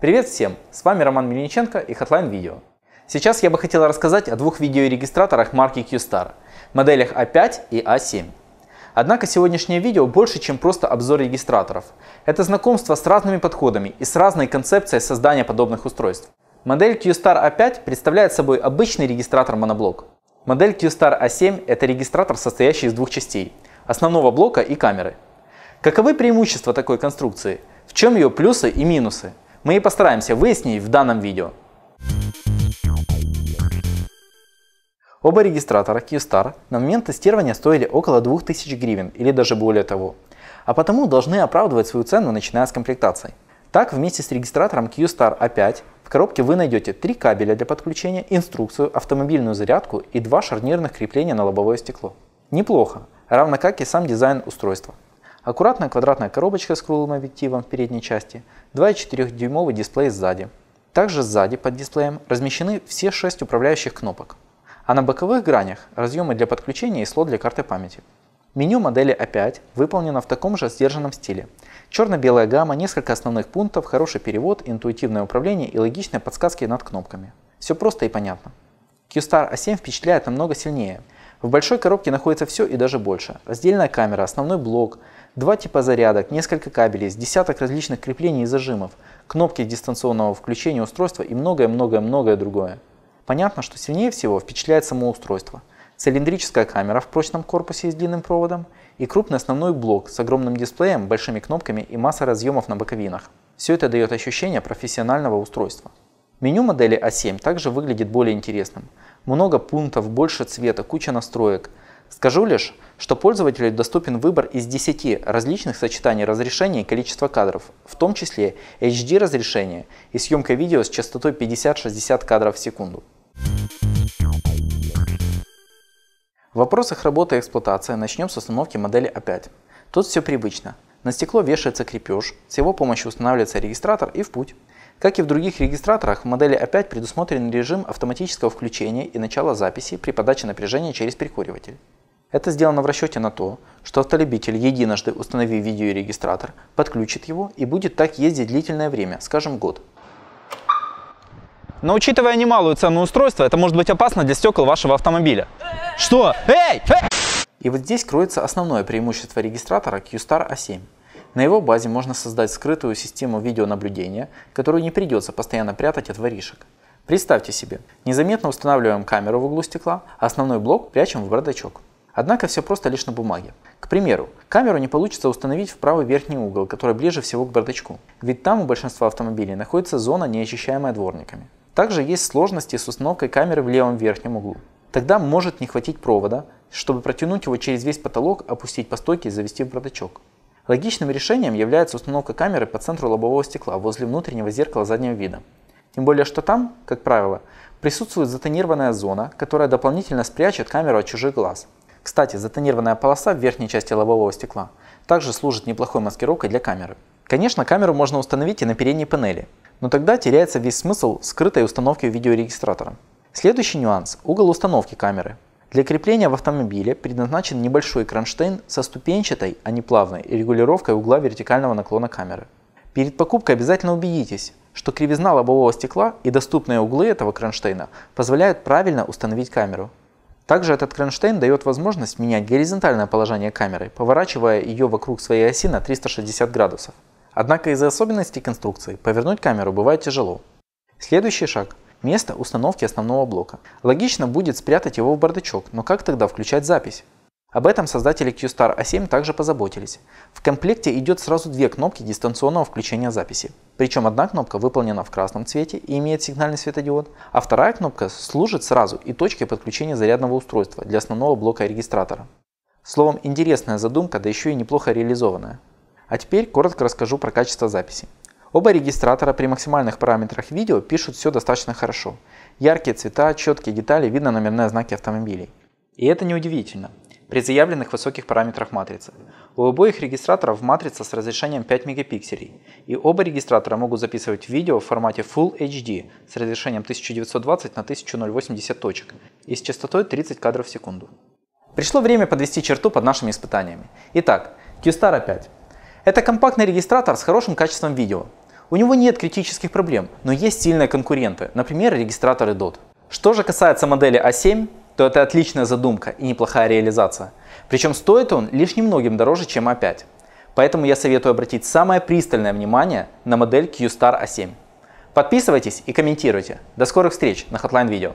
Привет всем! С вами Роман Мельниченко и Hotline Video. Сейчас я бы хотел рассказать о двух видеорегистраторах марки QStar, моделях A5 а и A7. А Однако сегодняшнее видео больше, чем просто обзор регистраторов. Это знакомство с разными подходами и с разной концепцией создания подобных устройств. Модель QStar A5 а представляет собой обычный регистратор моноблок. Модель QStar A7 – это регистратор, состоящий из двух частей – основного блока и камеры. Каковы преимущества такой конструкции? В чем ее плюсы и минусы? Мы и постараемся выяснить в данном видео. Оба регистратора Q-Star на момент тестирования стоили около 2000 гривен или даже более того, а потому должны оправдывать свою цену, начиная с комплектаций. Так, вместе с регистратором Q-Star A5 в коробке вы найдете три кабеля для подключения, инструкцию, автомобильную зарядку и два шарнирных крепления на лобовое стекло. Неплохо, равно как и сам дизайн устройства аккуратная квадратная коробочка с круглым объективом в передней части, 2,4-дюймовый дисплей сзади. Также сзади под дисплеем размещены все 6 управляющих кнопок, а на боковых гранях разъемы для подключения и слот для карты памяти. Меню модели A5 а выполнено в таком же сдержанном стиле. Черно-белая гамма, несколько основных пунктов, хороший перевод, интуитивное управление и логичные подсказки над кнопками. Все просто и понятно. QStar A7 а впечатляет намного сильнее. В большой коробке находится все и даже больше. Раздельная камера, основной блок, два типа зарядок, несколько кабелей, с десяток различных креплений и зажимов, кнопки дистанционного включения устройства и многое-многое-многое другое. Понятно, что сильнее всего впечатляет само устройство. Цилиндрическая камера в прочном корпусе с длинным проводом и крупный основной блок с огромным дисплеем, большими кнопками и массой разъемов на боковинах. Все это дает ощущение профессионального устройства. Меню модели A7 а также выглядит более интересным. Много пунктов, больше цвета, куча настроек – Скажу лишь, что пользователю доступен выбор из 10 различных сочетаний разрешения и количества кадров, в том числе HD разрешение и съемка видео с частотой 50-60 кадров в секунду. В вопросах работы и эксплуатации начнем с установки модели А5. Тут все привычно. На стекло вешается крепеж, с его помощью устанавливается регистратор и в путь. Как и в других регистраторах, в модели опять предусмотрен режим автоматического включения и начала записи при подаче напряжения через перекуриватель. Это сделано в расчете на то, что автолюбитель, единожды установив видеорегистратор, подключит его и будет так ездить длительное время, скажем год. Но учитывая немалую цену устройства, это может быть опасно для стекол вашего автомобиля. Что? Эй! Эй! И вот здесь кроется основное преимущество регистратора Q-Star A7. На его базе можно создать скрытую систему видеонаблюдения, которую не придется постоянно прятать от воришек. Представьте себе, незаметно устанавливаем камеру в углу стекла, а основной блок прячем в бардачок. Однако все просто лишь на бумаге. К примеру, камеру не получится установить в правый верхний угол, который ближе всего к бардачку, ведь там у большинства автомобилей находится зона, неочищаемая дворниками. Также есть сложности с установкой камеры в левом верхнем углу. Тогда может не хватить провода, чтобы протянуть его через весь потолок, опустить по стойке и завести в бардачок. Логичным решением является установка камеры по центру лобового стекла возле внутреннего зеркала заднего вида. Тем более, что там, как правило, присутствует затонированная зона, которая дополнительно спрячет камеру от чужих глаз. Кстати, затонированная полоса в верхней части лобового стекла также служит неплохой маскировкой для камеры. Конечно, камеру можно установить и на передней панели, но тогда теряется весь смысл скрытой установки видеорегистратора. Следующий нюанс – угол установки камеры. Для крепления в автомобиле предназначен небольшой кронштейн со ступенчатой, а не плавной, регулировкой угла вертикального наклона камеры. Перед покупкой обязательно убедитесь, что кривизна лобового стекла и доступные углы этого кронштейна позволяют правильно установить камеру. Также этот кронштейн дает возможность менять горизонтальное положение камеры, поворачивая ее вокруг своей оси на 360 градусов. Однако из-за особенностей конструкции повернуть камеру бывает тяжело. Следующий шаг место установки основного блока. Логично будет спрятать его в бардачок, но как тогда включать запись? Об этом создатели QStar A7 а также позаботились. В комплекте идет сразу две кнопки дистанционного включения записи. Причем одна кнопка выполнена в красном цвете и имеет сигнальный светодиод, а вторая кнопка служит сразу и точкой подключения зарядного устройства для основного блока регистратора. Словом, интересная задумка, да еще и неплохо реализованная. А теперь коротко расскажу про качество записи. Оба регистратора при максимальных параметрах видео пишут все достаточно хорошо. Яркие цвета, четкие детали, видно номерные знаки автомобилей. И это неудивительно при заявленных высоких параметрах матрицы. У обоих регистраторов матрица с разрешением 5 мегапикселей, и оба регистратора могут записывать видео в формате Full HD с разрешением 1920 на 1080 точек и с частотой 30 кадров в секунду. Пришло время подвести черту под нашими испытаниями. Итак, QStar 5. Это компактный регистратор с хорошим качеством видео. У него нет критических проблем, но есть сильные конкуренты, например, регистраторы DOT. Что же касается модели A7, а то это отличная задумка и неплохая реализация. Причем стоит он лишь немногим дороже, чем A5. А Поэтому я советую обратить самое пристальное внимание на модель Q-Star A7. А Подписывайтесь и комментируйте. До скорых встреч на Hotline Video.